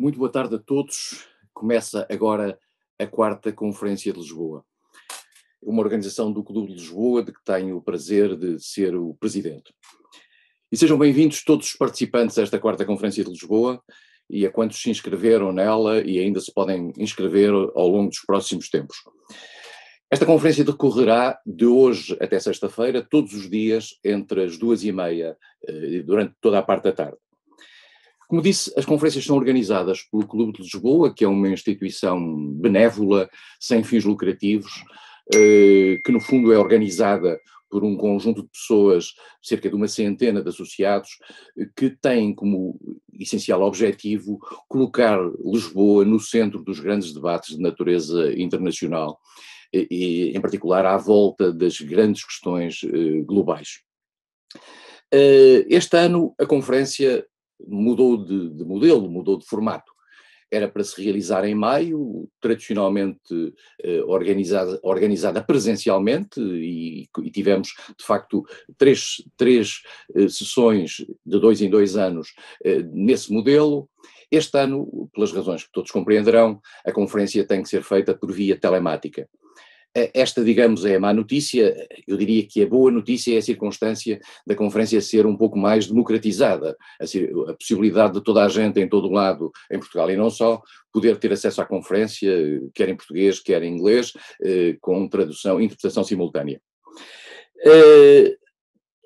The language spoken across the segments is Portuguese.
Muito boa tarde a todos. Começa agora a quarta Conferência de Lisboa, uma organização do Clube de Lisboa de que tenho o prazer de ser o presidente. E sejam bem-vindos todos os participantes desta quarta Conferência de Lisboa e a quantos se inscreveram nela e ainda se podem inscrever ao longo dos próximos tempos. Esta conferência decorrerá de hoje até sexta-feira, todos os dias, entre as duas e meia, eh, durante toda a parte da tarde. Como disse, as conferências são organizadas pelo Clube de Lisboa, que é uma instituição benévola, sem fins lucrativos, eh, que no fundo é organizada por um conjunto de pessoas, cerca de uma centena de associados, que têm como essencial objetivo colocar Lisboa no centro dos grandes debates de natureza internacional, e, em particular à volta das grandes questões eh, globais. Eh, este ano a conferência mudou de, de modelo, mudou de formato era para se realizar em maio, tradicionalmente eh, organizada, organizada presencialmente, e, e, tivemos, de facto, três, três eh, sessões de dois em dois anos eh, nesse modelo. Este ano, pelas razões que todos compreenderão, a conferência tem que ser feita por via telemática. Eh, esta, digamos, é a má notícia. Eu diria que a boa notícia é a circunstância da conferência ser um pouco mais democratizada, a, possibilidade de toda a gente, em todo o lado, em Portugal e não só, poder ter acesso à conferência, quer em português, quer em inglês, eh, com tradução, interpretação simultânea. Eh,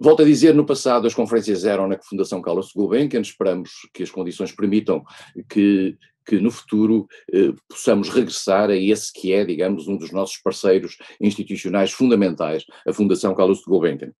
Volto a dizer, no passado as conferências eram na Fundação Carlos Gulbenkian, esperamos que as condições permitam que, que no futuro eh, possamos regressar a esse que é, digamos, um dos nossos parceiros institucionais fundamentais, a Fundação Carlos Gulbenkian.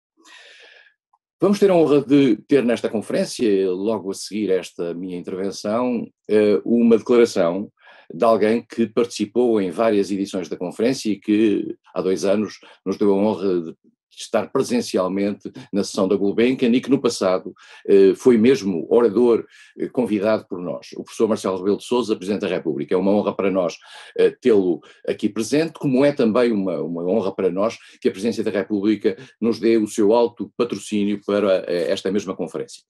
Vamos ter a honra de ter nesta conferência, logo a seguir esta minha intervenção, eh, uma declaração de alguém que participou em várias edições da conferência e que há dois anos nos deu a honra de estar presencialmente na sessão da Gulbenkian e que no passado eh, foi mesmo orador eh, convidado por nós, o professor Marcelo Rebelo de Sousa, Presidente da República. É uma honra para nós eh, tê-lo aqui presente, como é também uma, uma honra para nós que a Presidência da República nos dê o seu alto patrocínio para eh, esta mesma conferência.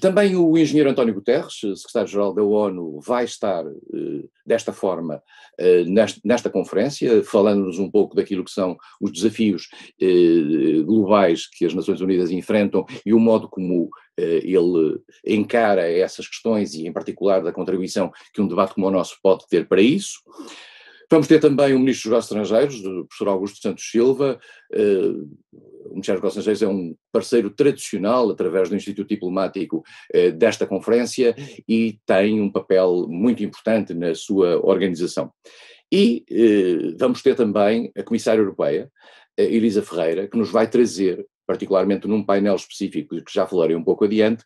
Também o engenheiro António Guterres, secretário-geral da ONU, vai estar eh, desta forma eh, nesta conferência, falando-nos um pouco daquilo que são os desafios eh, globais que as Nações Unidas enfrentam e o modo como ele encara essas questões e, em particular, da contribuição que um debate como o nosso pode ter para isso. Vamos ter também o Ministro dos Estrangeiros, o professor Augusto Santos Silva, o Ministério dos Estrangeiros é um parceiro tradicional, através do Instituto Diplomático, eh, desta conferência e tem um papel muito importante na sua organização. E eh, vamos ter também a Comissária Europeia, eh, Elisa Ferreira, que nos vai trazer, particularmente num painel específico que já falarei um pouco adiante,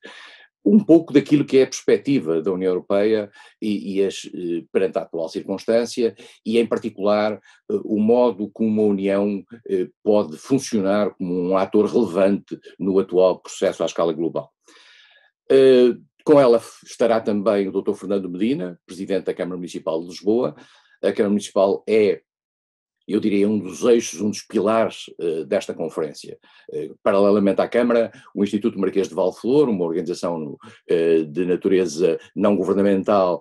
um pouco daquilo que é a perspectiva da União Europeia e, e as, eh, perante a atual circunstância e, em particular, eh, o modo como a União eh, pode funcionar como um ator relevante no atual processo à escala global. Com ela estará também o Dr. Fernando Medina, Presidente da Câmara Municipal de Lisboa. A Câmara Municipal é eu diria, um dos eixos, um dos pilares uh, desta conferência. Uh, paralelamente à Câmara, o Instituto Marquês de Valflor, uma organização no, uh, eh, de natureza não governamental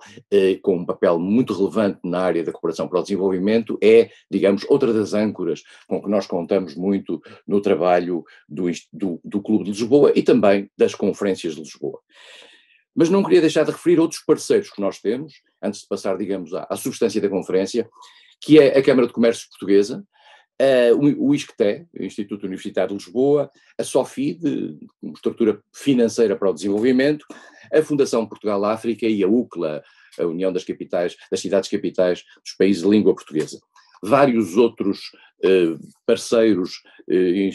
com um papel muito relevante na área da cooperação para o desenvolvimento, é, digamos, outra das âncoras com que nós contamos muito no trabalho do, do, do Clube de Lisboa e também das conferências de Lisboa. Mas não queria deixar de referir outros parceiros que nós temos, antes de passar, digamos, à, à substância da conferência, que é a Câmara de Comércio Portuguesa, uh, o ISCTE, o Instituto Universitário de Lisboa, a SOFI, de, Estrutura Financeira para o Desenvolvimento, a Fundação Portugal-África e a UCLA, a União das Capitais, das Cidades Capitais dos Países de Língua Portuguesa. Vários outros eh, parceiros eh,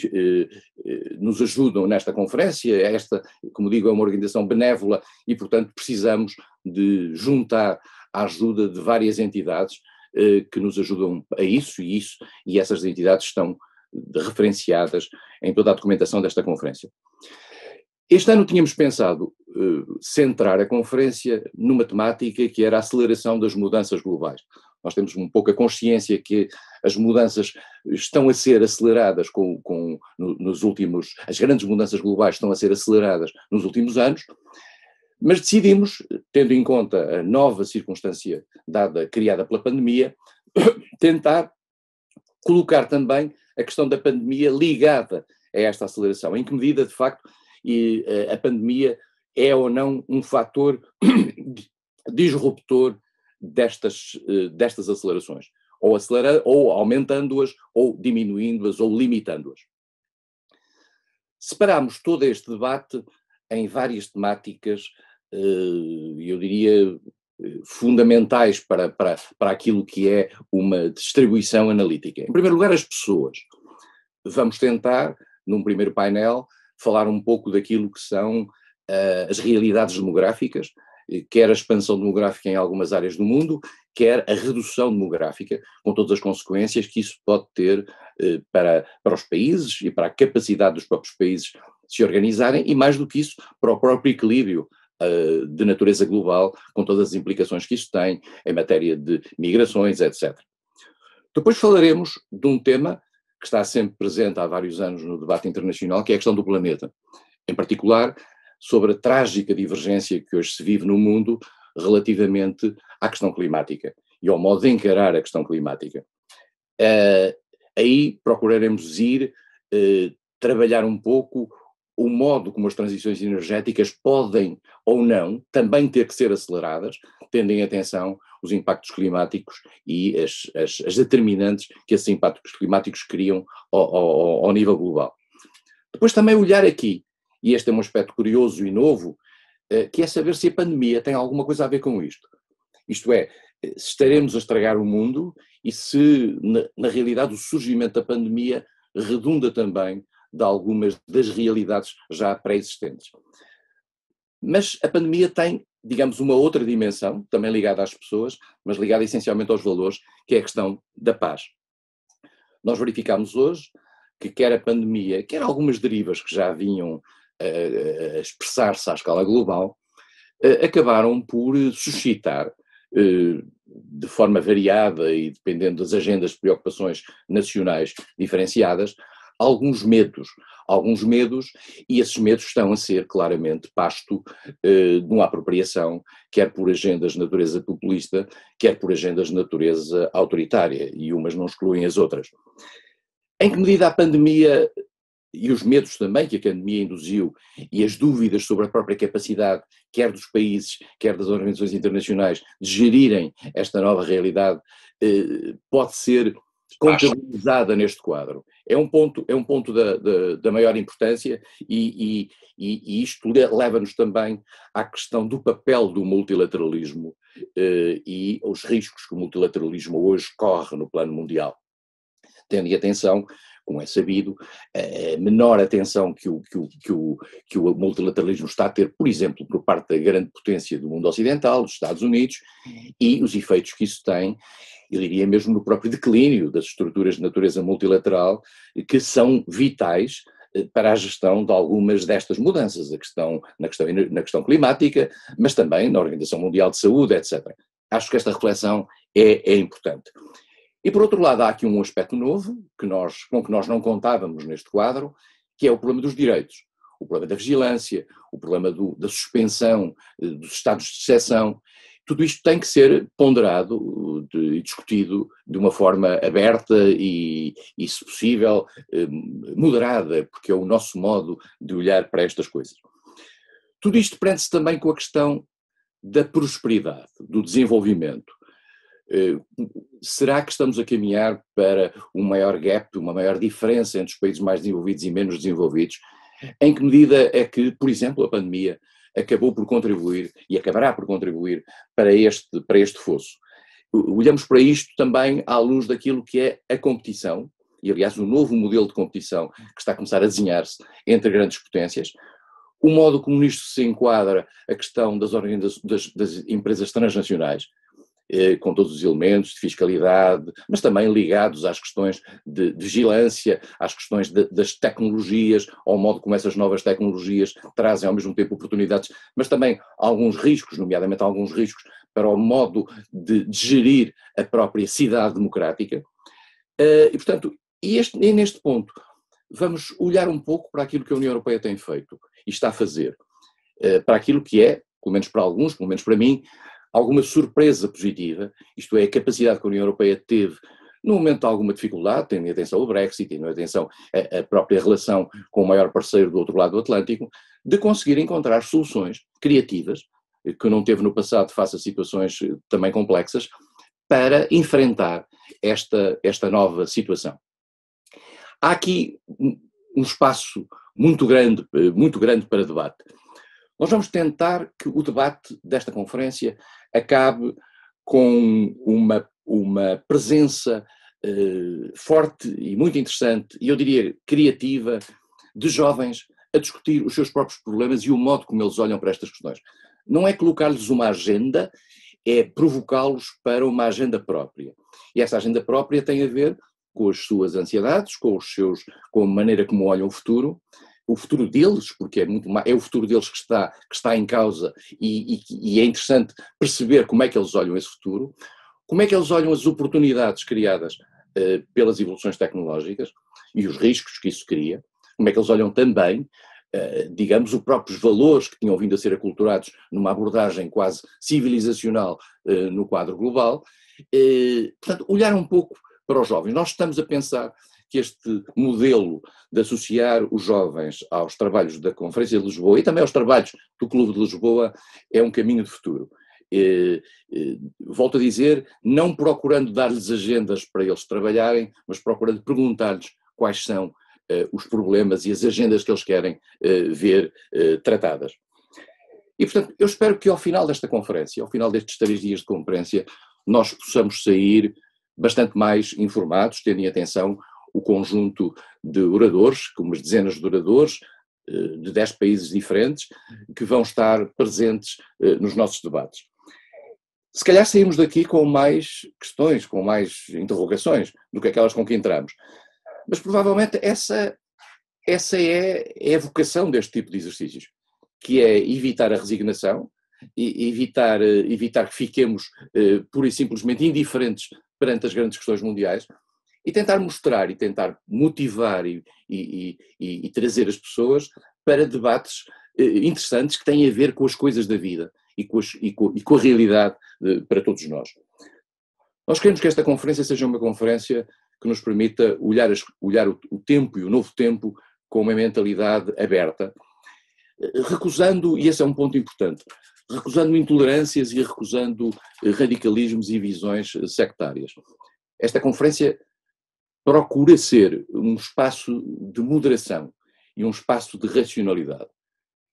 eh, nos ajudam nesta conferência. Esta, como digo, é uma organização benévola e, portanto, precisamos de juntar a ajuda de várias entidades eh, que nos ajudam a isso e isso, e essas entidades estão referenciadas em toda a documentação desta conferência. Este ano tínhamos pensado eh, centrar a conferência numa temática que era a aceleração das mudanças globais. Nós temos um pouco a consciência que as mudanças estão a ser aceleradas com, com nos últimos, as grandes mudanças globais estão a ser aceleradas nos últimos anos, mas decidimos, tendo em conta a nova circunstância dada, criada pela pandemia, tentar colocar também a questão da pandemia ligada a esta aceleração. Em que medida, de facto, e, eh, a pandemia é ou não um fator disruptor destas, eh, destas acelerações, ou, acelera, ou aumentando-as, ou diminuindo-as, ou limitando-as. Separámos todo este debate em várias temáticas eh, eu diria, eh, fundamentais para, para, para aquilo que é uma distribuição analítica. Em primeiro lugar, as pessoas. Vamos tentar, num primeiro painel, falar um pouco daquilo que são uh, as realidades demográficas, quer a expansão demográfica em algumas áreas do mundo, quer a redução demográfica, com todas as consequências que isso pode ter uh, para, para os países e para a capacidade dos próprios países se organizarem, e mais do que isso, para o próprio equilíbrio eh, de natureza global, com todas as implicações que isso tem em matéria de migrações, etc. Depois falaremos de um tema que está sempre presente há vários anos no debate internacional, que é a questão do planeta. Em particular, sobre a trágica divergência que hoje se vive no mundo relativamente à questão climática e ao modo de encarar a questão climática. Uh, aí procuraremos ir uh, trabalhar um pouco o modo como as transições energéticas podem ou não também ter que ser aceleradas, tendo em atenção os impactos climáticos e as, as, as determinantes que esses impactos climáticos criam ao, ao, ao nível global. Depois também olhar aqui, e este é um aspecto curioso e novo, eh, que é saber se a pandemia tem alguma coisa a ver com isto. Isto é, se estaremos a estragar o mundo e se, na, na realidade, o surgimento da pandemia redunda também de algumas das realidades já pré-existentes. Mas a pandemia tem, digamos, uma outra dimensão, também ligada às pessoas, mas ligada essencialmente aos valores, que é a questão da paz. Nós verificamos hoje que quer a pandemia, quer algumas derivas que já vinham eh, eh, a expressar-se à escala global, eh, acabaram por suscitar, de forma variada e dependendo das agendas de preocupações nacionais diferenciadas, alguns medos, alguns medos, e esses medos estão a ser claramente pasto eh, de uma apropriação, quer por agendas de natureza populista, quer por agendas de natureza autoritária, e umas não excluem as outras. Em que medida a pandemia e os medos também que a pandemia induziu e as dúvidas sobre a própria capacidade, quer dos países, quer das organizações internacionais, de gerirem esta nova realidade, eh, pode ser contabilizada neste quadro. É um ponto, é um ponto da, da, da maior importância e, e, e isto leva-nos também à questão do papel do multilateralismo eh, e os riscos que o multilateralismo hoje corre no plano mundial. Tendo em atenção, como é sabido, a menor atenção que o, que o, que o, que o multilateralismo está a ter, por exemplo, por parte da grande potência do mundo ocidental, dos Estados Unidos, e os efeitos que isso tem eu diria é mesmo no próprio declínio das estruturas de natureza multilateral, que são vitais eh, para a gestão de algumas destas mudanças, a questão, na, questão, na questão climática, mas também na Organização Mundial de Saúde, etc. Acho que esta reflexão é, é importante. E por outro lado, há aqui um aspecto novo que nós, com que nós não contávamos neste quadro, que é o problema dos direitos, o problema da vigilância, o problema do, da suspensão eh, dos estados de exceção. Tudo isto tem que ser ponderado e discutido de uma forma aberta e, e, se possível, hum, moderada, porque é o nosso modo de olhar para estas coisas. Tudo isto prende-se também com a questão da prosperidade, do desenvolvimento. Eh, será que estamos a caminhar para um maior gap, uma maior diferença entre os países mais desenvolvidos e menos desenvolvidos? Em que medida é que, por exemplo, a pandemia acabou por contribuir e acabará por contribuir para este, para este fosso. Olhamos para isto também à luz daquilo que é a competição, e aliás o novo modelo de competição que está a começar a desenhar-se entre grandes potências, o modo como nisto se enquadra a questão das, das, das empresas transnacionais, eh, com todos os elementos de fiscalidade, mas também ligados às questões de vigilância, às questões de, das tecnologias, ao modo como essas novas tecnologias trazem ao mesmo tempo oportunidades, mas também alguns riscos, nomeadamente alguns riscos para o modo de, de gerir a própria cidade democrática. Eh, e, portanto, este, e neste ponto, vamos olhar um pouco para aquilo que a União Europeia tem feito e está a fazer, eh, para aquilo que é, pelo menos para alguns, pelo menos para mim, alguma surpresa positiva, isto é, a capacidade que a União Europeia teve no momento de alguma dificuldade, tendo em atenção o Brexit, tendo em atenção a, a, própria relação com o maior parceiro do outro lado do Atlântico, de conseguir encontrar soluções criativas, que não teve no passado face a situações eh, também complexas, para enfrentar esta, esta nova situação. Há aqui um espaço muito grande, eh, muito grande para debate. Nós vamos tentar que o debate desta conferência acabe com uma, uma presença eh, forte e muito interessante, e eu diria criativa, de jovens a discutir os seus próprios problemas e o modo como eles olham para estas questões. Não é colocar-lhes uma agenda, é provocá-los para uma agenda própria. E essa agenda própria tem a ver com as suas ansiedades, com os seus, com a maneira como olham o futuro, o futuro deles, porque é, muito é o futuro deles que está, que está em causa e, e, e é interessante perceber como é que eles olham esse futuro, como é que eles olham as oportunidades criadas uh, pelas evoluções tecnológicas e os riscos que isso cria, como é que eles olham também Uh, digamos, os próprios valores que tinham vindo a ser aculturados numa abordagem quase civilizacional uh, no quadro global. Uh, portanto, olhar um pouco para os jovens. Nós estamos a pensar que este modelo de associar os jovens aos trabalhos da Conferência de Lisboa e também aos trabalhos do Clube de Lisboa é um caminho de futuro. volto a dizer, não procurando dar-lhes agendas para eles trabalharem, mas procurando perguntar-lhes quais são eh, os problemas e as agendas que eles querem eh, ver eh, tratadas. E, portanto, eu espero que ao final desta conferência, ao final destes três dias de conferência, nós possamos sair bastante mais informados, tendo em atenção o conjunto de oradores, com umas dezenas de oradores, eh, de dez países diferentes, que vão estar presentes eh, nos nossos debates. Se calhar saímos daqui com mais questões, com mais interrogações do que aquelas com que entramos. Mas provavelmente essa, essa é, é a vocação deste tipo de exercícios, que é evitar a resignação, e evitar, eh, evitar que fiquemos pura e simplesmente indiferentes perante as grandes questões mundiais, e tentar mostrar e tentar motivar e, e, e, e trazer as pessoas para debates eh, interessantes que têm a ver com as coisas da vida e com, as, com, com a realidade de, eh, para todos nós. Nós queremos que esta conferência seja uma conferência que nos permita olhar, as, olhar o, o tempo e o novo tempo com uma mentalidade aberta, eh, recusando, e esse é um ponto importante, recusando intolerâncias e recusando radicalismos e visões sectárias. Esta conferência procura ser um espaço de moderação e um espaço de racionalidade.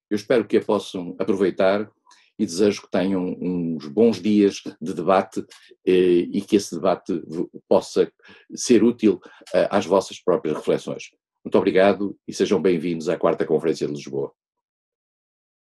Eu espero que a possam aproveitar e desejo que tenham uns bons dias de debate eh, e que esse debate possa ser útil eh, às vossas próprias reflexões. Muito obrigado e sejam bem-vindos à quarta Conferência de Lisboa.